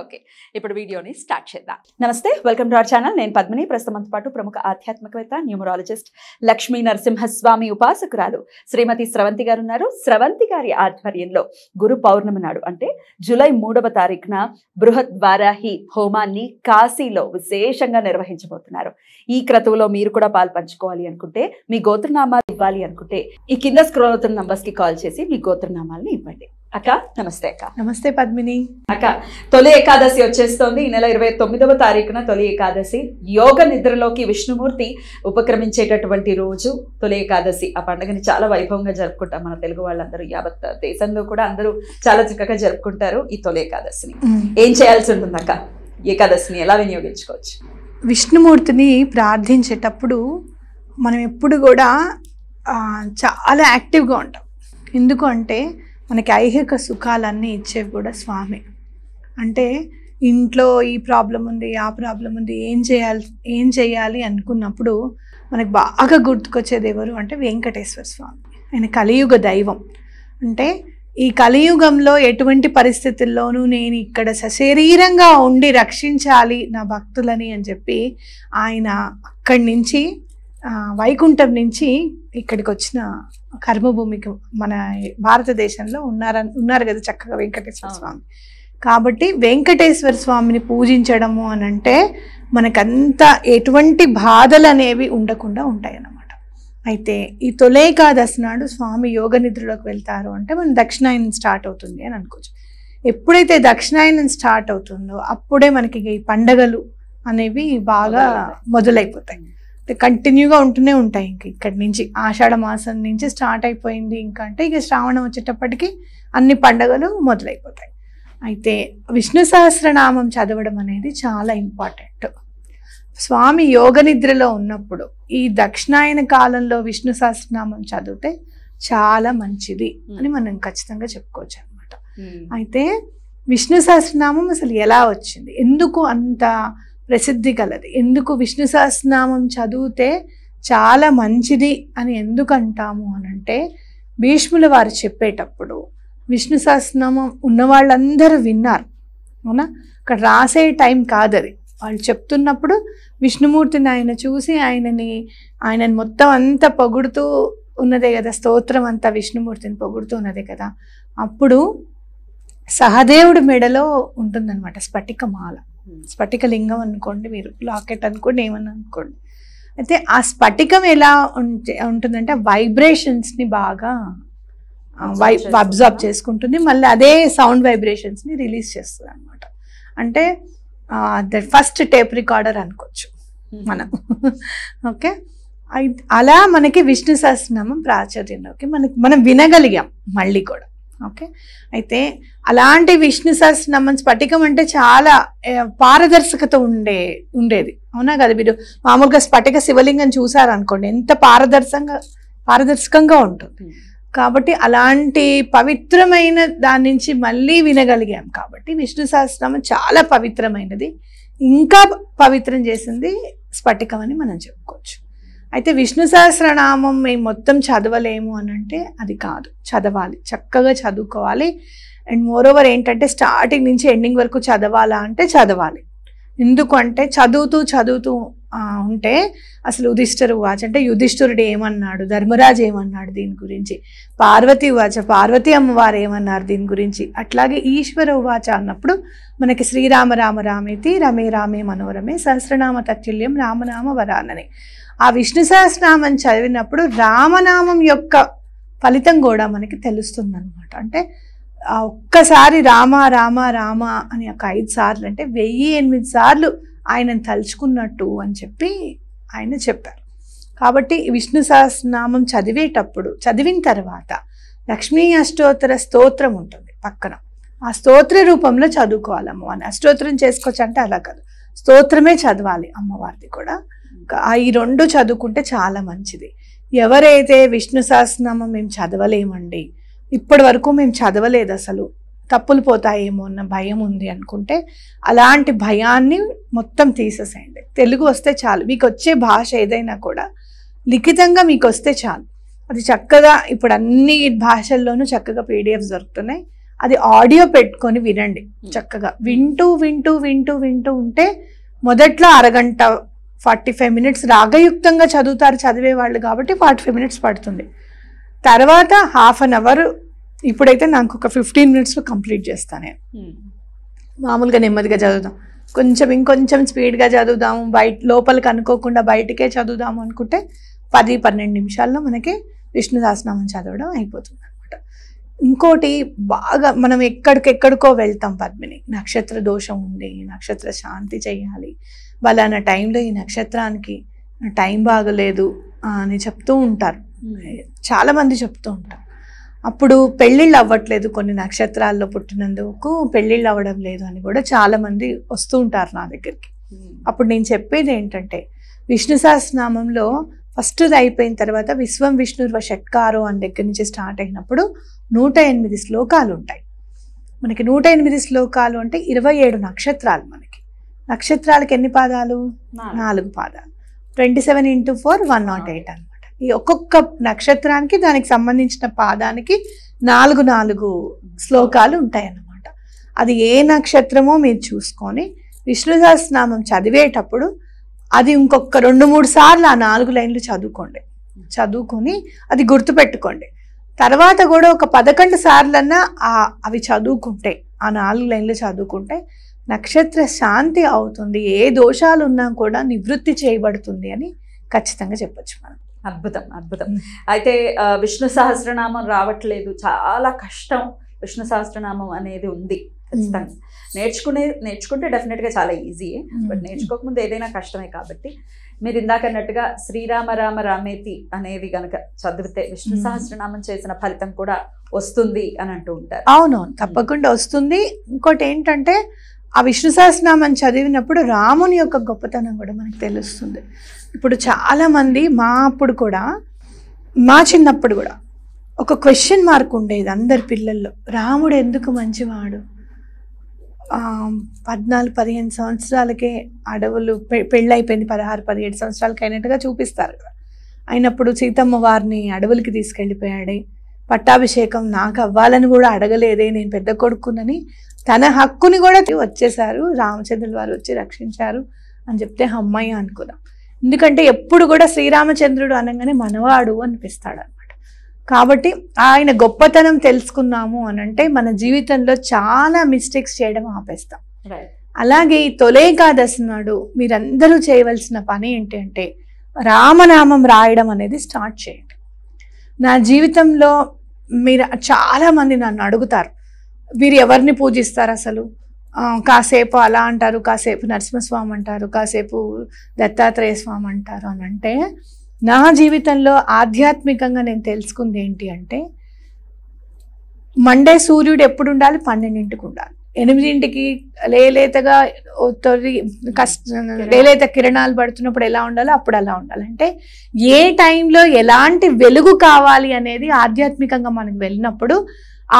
Okay ఇప్పుడు వీడియోని start చేద్దాం నమస్తే వెల్కమ్ టు అవర్ ఛానల్ నేను పద్మిని ప్రస్తుతంతో పాటు ప్రముఖ ఆధ్యాత్మికవేత్త న్యూమరాలజిస్ట్ లక్ష్మీ నరసింహస్వామి ఉపాసకురాలు శ్రీమతి స్రవంతి గారు ఉన్నారు స్రవంతి గారి ఆధ్వర్యంలో గురు పౌర్ణమి నాడు అంటే జూలై మూడవ తారీఖున బృహత్ వారాహి హోమాన్ని కాశీలో విశేషంగా నిర్వహించబోతున్నారు ఈ క్రతువులో మీరు కూడా పాలు పంచుకోవాలి అనుకుంటే మీ గోత్రనామాలు ఇవ్వాలి అనుకుంటే ఈ కింద స్క్రోల్ అవుతున్న నంబర్స్కి కాల్ చేసి మీ గోత్రనామాలను ఇవ్వండి అక్క నమస్తే అక్క నమస్తే పద్మిని అక్క తొలి ఏకాదశి వచ్చేస్తోంది ఈ నెల ఇరవై తొమ్మిదవ తారీఖున తొలి ఏకాదశి యోగ నిద్రలోకి విష్ణుమూర్తి ఉపక్రమించేటటువంటి రోజు తొలి ఏకాదశి ఆ పండుగని చాలా వైభవంగా జరుపుకుంటాం మన తెలుగు వాళ్ళందరూ యావత్ దేశంలో కూడా అందరూ చాలా చక్కగా జరుపుకుంటారు ఈ తొలి ఏకాదశిని ఏం చేయాల్సి ఉంటుంది అక్క ఏకాదశిని ఎలా వినియోగించుకోవచ్చు విష్ణుమూర్తిని ప్రార్థించేటప్పుడు మనం ఎప్పుడు కూడా చాలా యాక్టివ్గా ఉంటాం ఎందుకు అంటే మనకి ఐహిక సుఖాలన్నీ ఇచ్చేవి కూడా స్వామి అంటే ఇంట్లో ఈ ప్రాబ్లం ఉంది ఆ ప్రాబ్లం ఉంది ఏం చేయాలి ఏం చేయాలి అనుకున్నప్పుడు మనకు బాగా గుర్తుకొచ్చేది ఎవరు అంటే వెంకటేశ్వర స్వామి ఆయన కలియుగ దైవం అంటే ఈ కలియుగంలో ఎటువంటి పరిస్థితుల్లోనూ నేను ఇక్కడ సశరీరంగా ఉండి రక్షించాలి నా భక్తులని అని చెప్పి ఆయన అక్కడి నుంచి వైకుంఠం నుంచి ఇక్కడికి వచ్చిన కర్మభూమికి మన భారతదేశంలో ఉన్నారని ఉన్నారు కదా చక్కగా వెంకటేశ్వర స్వామి కాబట్టి వెంకటేశ్వర స్వామిని పూజించడము అని అంటే మనకంత ఎటువంటి బాధలు అనేవి ఉండకుండా ఉంటాయి అన్నమాట అయితే ఈ తొలేకాదశి నాడు స్వామి యోగ నిద్రలోకి వెళ్తారు అంటే మనం దక్షిణాయనం స్టార్ట్ అవుతుంది అని అనుకోవచ్చు ఎప్పుడైతే దక్షిణాయనం స్టార్ట్ అవుతుందో అప్పుడే మనకి ఈ పండగలు అనేవి బాగా మొదలైపోతాయి కంటిన్యూగా ఉంటూనే ఉంటాయి ఇంక ఇక్కడి నుంచి ఆషాఢ మాసం నుంచి స్టార్ట్ అయిపోయింది ఇంకా అంటే ఇక శ్రావణం వచ్చేటప్పటికి అన్ని పండగలు మొదలైపోతాయి అయితే విష్ణు సహస్రనామం చదవడం అనేది చాలా ఇంపార్టెంట్ స్వామి యోగ నిద్రలో ఉన్నప్పుడు ఈ దక్షిణాయన కాలంలో విష్ణు సహస్రనామం చదివితే చాలా మంచిది hmm. అని మనం ఖచ్చితంగా చెప్పుకోవచ్చు అనమాట hmm. అయితే విష్ణు సహస్రనామం అసలు ఎలా వచ్చింది ఎందుకు అంత ప్రసిద్ధి కలది ఎందుకు విష్ణు సహస్రనామం చదివితే చాలా మంచిది అని ఎందుకు అంటాము అనంటే భీష్ముల వారు చెప్పేటప్పుడు విష్ణు సహస్రనామం ఉన్న వాళ్ళందరూ విన్నారు అవునా అక్కడ రాసే టైం కాదది వాళ్ళు చెప్తున్నప్పుడు విష్ణుమూర్తిని ఆయన చూసి ఆయనని ఆయనని మొత్తం అంతా పొగుడుతూ ఉన్నదే కదా స్తోత్రం అంతా విష్ణుమూర్తిని పొగుడుతూ ఉన్నదే కదా అప్పుడు సహదేవుడి మెడలో ఉంటుందన్నమాట స్ఫటికమాల స్ఫటిక లింగం అనుకోండి మీరు లాకెట్ అనుకోండి ఏమన్నా అనుకోండి అయితే ఆ స్ఫటికం ఎలా ఉంటే ఉంటుందంటే వైబ్రేషన్స్ని బాగా వై అబ్జర్వ్ చేసుకుంటుంది మళ్ళీ అదే సౌండ్ వైబ్రేషన్స్ని రిలీజ్ చేస్తుంది అనమాట అంటే ద ఫస్ట్ టేప్ రికార్డర్ అనుకోవచ్చు మనం ఓకే అలా మనకి విష్ణు సహస్రనామం ప్రాచుర్యంలోకి మనకి మనం వినగలిగాం మళ్ళీ కూడా ఓకే అయితే అలాంటి విష్ణు సహస్రనామం స్ఫటికం అంటే చాలా పారదర్శకత ఉండే ఉండేది అవునా కదా మీరు మామూలుగా స్ఫటిక శివలింగం చూసారనుకోండి ఎంత పారదర్శకంగా పారదర్శకంగా ఉంటుంది కాబట్టి అలాంటి పవిత్రమైన దాని నుంచి మళ్ళీ వినగలిగాం కాబట్టి విష్ణు సహస్రనామం చాలా పవిత్రమైనది ఇంకా పవిత్రం చేసింది స్ఫటికం అని మనం చెప్పుకోవచ్చు అయితే విష్ణు సహస్రనామం మేము మొత్తం చదవలేము అని అంటే అది కాదు చదవాలి చక్కగా చదువుకోవాలి అండ్ మోరోవర్ ఏంటంటే స్టార్టింగ్ నుంచి ఎండింగ్ వరకు చదవాలా అంటే చదవాలి ఎందుకంటే చదువుతూ చదువుతూ ఉంటే అసలు యుధిష్ఠరు వాచ అంటే యుధిష్ఠురుడు ఏమన్నాడు ధర్మరాజు ఏమన్నాడు దీని గురించి పార్వతి వాచ పార్వతి అమ్మవారు ఏమన్నారు దీని గురించి అట్లాగే ఈశ్వర వాచ అన్నప్పుడు మనకి శ్రీరామ రామ రామేతి రమే రామే మనోరమే సహస్రనామ తత్తుల్యం రామనామ వరానని ఆ విష్ణు సహస్రనామం చదివినప్పుడు రామనామం యొక్క ఫలితం కూడా మనకి తెలుస్తుందన్నమాట అంటే ఒక్కసారి రామ రామ రామ అని ఒక ఐదు సార్లు అంటే వెయ్యి ఎనిమిది సార్లు ఆయనను తలుచుకున్నట్టు అని చెప్పి ఆయన చెప్పారు కాబట్టి విష్ణు సహస్రనామం చదివేటప్పుడు చదివిన తర్వాత లక్ష్మీ అష్టోత్తర స్తోత్రం ఉంటుంది పక్కన ఆ స్తోత్ర రూపంలో చదువుకోవాలి అమ్మవారిని అష్టోత్రం చేసుకోవచ్చు అంటే అలా కాదు స్తోత్రమే చదవాలి అమ్మవారిది కూడా hmm. ఈ రెండు చదువుకుంటే చాలా మంచిది ఎవరైతే విష్ణు సహస్రనామం మేము చదవలేమండి ఇప్పటి వరకు మేము చదవలేదు అసలు తప్పులు పోతాయేమో అన్న భయం ఉంది అనుకుంటే అలాంటి భయాన్ని మొత్తం తీసేసేయండి తెలుగు వస్తే చాలు మీకు వచ్చే భాష ఏదైనా కూడా లిఖితంగా మీకు వస్తే చాలు అది చక్కగా ఇప్పుడు అన్ని భాషల్లోనూ చక్కగా పీడిఎఫ్ దొరుకుతున్నాయి అది ఆడియో పెట్టుకొని వినండి hmm. చక్కగా వింటూ వింటూ వింటూ వింటూ ఉంటే మొదట్లో అరగంట ఫార్టీ ఫైవ్ మినిట్స్ రాగయుక్తంగా చదువుతారు చదివే వాళ్ళు కాబట్టి ఫార్టీ ఫైవ్ మినిట్స్ పడుతుంది తర్వాత హాఫ్ అన్ అవర్ ఇప్పుడైతే నాకు ఒక ఫిఫ్టీన్ మినిట్స్లో కంప్లీట్ చేస్తాను నేను hmm. మామూలుగా నెమ్మదిగా చదువుదాం కొంచెం ఇంకొంచెం స్పీడ్గా చదువుదాము బయట లోపలికి అనుకోకుండా బయటకే చదువుదాము అనుకుంటే పది పన్నెండు నిమిషాల్లో మనకి విష్ణు చదవడం అయిపోతుంది ఇంకోటి బాగా మనం ఎక్కడికెక్కడికో వెళ్తాం పద్మిని నక్షత్ర దోషం ఉంది నక్షత్ర శాంతి చేయాలి వాళ్ళ టైంలో ఈ నక్షత్రానికి టైం బాగలేదు అని చెప్తూ ఉంటారు చాలామంది చెప్తూ ఉంటారు అప్పుడు పెళ్ళిళ్ళు అవ్వట్లేదు కొన్ని నక్షత్రాల్లో పుట్టినందుకు పెళ్ళిళ్ళు అవ్వడం లేదు అని కూడా చాలామంది వస్తూ ఉంటారు నా దగ్గరికి అప్పుడు నేను చెప్పేది ఏంటంటే విష్ణు సహస్రనామంలో ఫస్ట్ది అయిపోయిన తర్వాత విశ్వం విష్ణుర్వ షట్కారో అని దగ్గర నుంచి స్టార్ట్ అయినప్పుడు నూట ఎనిమిది శ్లోకాలు ఉంటాయి మనకి నూట ఎనిమిది శ్లోకాలు అంటే ఇరవై ఏడు నక్షత్రాలు మనకి నక్షత్రాలకి ఎన్ని పాదాలు నాలుగు పాదాలు twenty seven into four one nought eight అనమాట ఈ ఒక్కొక్క నక్షత్రానికి దానికి సంబంధించిన పాదానికి నాలుగు నాలుగు శ్లోకాలు ఉంటాయి అన్నమాట అది ఏ నక్షత్రమో మీరు చూసుకొని విష్ణుదాస్ నామం చదివేటప్పుడు అది ఇంకొక రెండు మూడు సార్లు ఆ నాలుగు లైన్లు చదువుకోండి చదువుకొని అది గుర్తుపెట్టుకోండి తర్వాత కూడా ఒక పదకొండు సార్లన్నా అవి చదువుకుంటే ఆ నాలుగు లైన్లు చదువుకుంటే నక్షత్ర శాంతి అవుతుంది ఏ దోషాలు ఉన్నా కూడా నివృత్తి చేయబడుతుంది అని ఖచ్చితంగా చెప్పచ్చు మనం అద్భుతం అద్భుతం అయితే విష్ణు సహస్రనామం రావట్లేదు చాలా కష్టం విష్ణు సహస్రనామం అనేది ఉంది ఖచ్చితంగా hmm. నేర్చుకునే నేర్చుకుంటే డెఫినెట్గా చాలా ఈజీ hmm. బట్ నేర్చుకోకముందు ఏదైనా కష్టమే కాబట్టి మీరు ఇందాక అన్నట్టుగా శ్రీరామ రామ రామేతి అనేవి గనక చదివితే విష్ణు hmm. సహస్రనామం చేసిన ఫలితం కూడా వస్తుంది అని అంటూ ఉంటారు అవును తప్పకుండా వస్తుంది ఇంకోటి ఏంటంటే ఆ విష్ణు సహస్రనామం చదివినప్పుడు రాముని యొక్క గొప్పతనం కూడా మనకు తెలుస్తుంది ఇప్పుడు చాలామంది మా అప్పుడు కూడా మా చిన్నప్పుడు కూడా ఒక క్వశ్చన్ మార్క్ ఉండేది అందరి పిల్లల్లో రాముడు ఎందుకు మంచివాడు పద్నాలుగు పదిహేను సంవత్సరాలకే అడవులు పె పెళ్ళైపోయింది పదహారు పదిహేడు సంవత్సరాలకి అయినట్టుగా చూపిస్తారు కదా అయినప్పుడు సీతమ్మ వారిని అడవులకి తీసుకెళ్ళిపోయాడే పట్టాభిషేకం నాకు అవ్వాలని కూడా అడగలేదే నేను పెద్ద కొడుకునని తన హక్కుని కూడా వచ్చేసారు రామచంద్రుల వారు వచ్చి రక్షించారు అని చెప్తే అమ్మాయి అనుకున్నాం ఎందుకంటే ఎప్పుడు కూడా శ్రీరామచంద్రుడు అనగానే మనవాడు అనిపిస్తాడు కాబట్టి ఆయన గొప్పతనం తెలుసుకున్నాము అని అంటే మన జీవితంలో చాలా మిస్టేక్స్ చేయడం ఆపేస్తాం అలాగే ఈ తొలేకాదశి నాడు మీరందరూ చేయవలసిన పని ఏంటంటే రామనామం రాయడం అనేది స్టార్ట్ చేయండి నా జీవితంలో మీరు చాలామంది నన్ను అడుగుతారు మీరు ఎవరిని పూజిస్తారు అసలు కాసేపు అలా అంటారు కాసేపు నరసింహస్వామి అంటారు కాసేపు దత్తాత్రేయ స్వామి అంటారు అని అంటే నా జీవితంలో ఆధ్యాత్మికంగా నేను తెలుసుకుంది ఏంటి అంటే మండే సూర్యుడు ఎప్పుడు ఉండాలి పన్నెండింటికి ఉండాలి ఎనిమిదింటికి లేలేతగా తొలి కష్ట లేలేత కిరణాలు పడుతున్నప్పుడు ఎలా ఉండాలో అప్పుడు అలా ఉండాలి అంటే ఏ టైంలో ఎలాంటి వెలుగు కావాలి అనేది ఆధ్యాత్మికంగా మనకు వెళ్ళినప్పుడు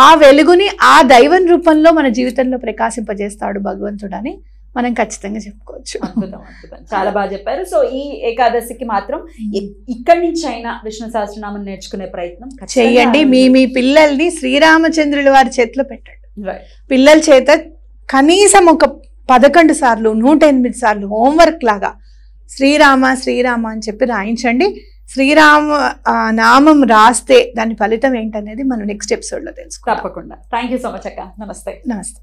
ఆ వెలుగుని ఆ దైవం రూపంలో మన జీవితంలో ప్రకాశింపజేస్తాడు భగవంతుడని మనం ఖచ్చితంగా చెప్పుకోవచ్చు అద్భుతం అద్భుతం చాలా బాగా చెప్పారు సో ఈ ఏకాదశికి మాత్రం ఇక్కడి నుంచి అయినా విష్ణు సహస్రనామం నేర్చుకునే ప్రయత్నం చేయండి మీ మీ పిల్లల్ని శ్రీరామచంద్రుడి వారి చేతిలో పెట్టండి పిల్లల చేత కనీసం ఒక పదకొండు సార్లు నూట ఎనిమిది సార్లు హోంవర్క్ లాగా శ్రీరామ శ్రీరామ అని చెప్పి రాయించండి శ్రీరామ నామం రాస్తే దాని ఫలితం ఏంటనేది మనం నెక్స్ట్ ఎపిసోడ్లో తెలుసు తప్పకుండా థ్యాంక్ యూ సో మచ్ అక్క నమస్తే నమస్తే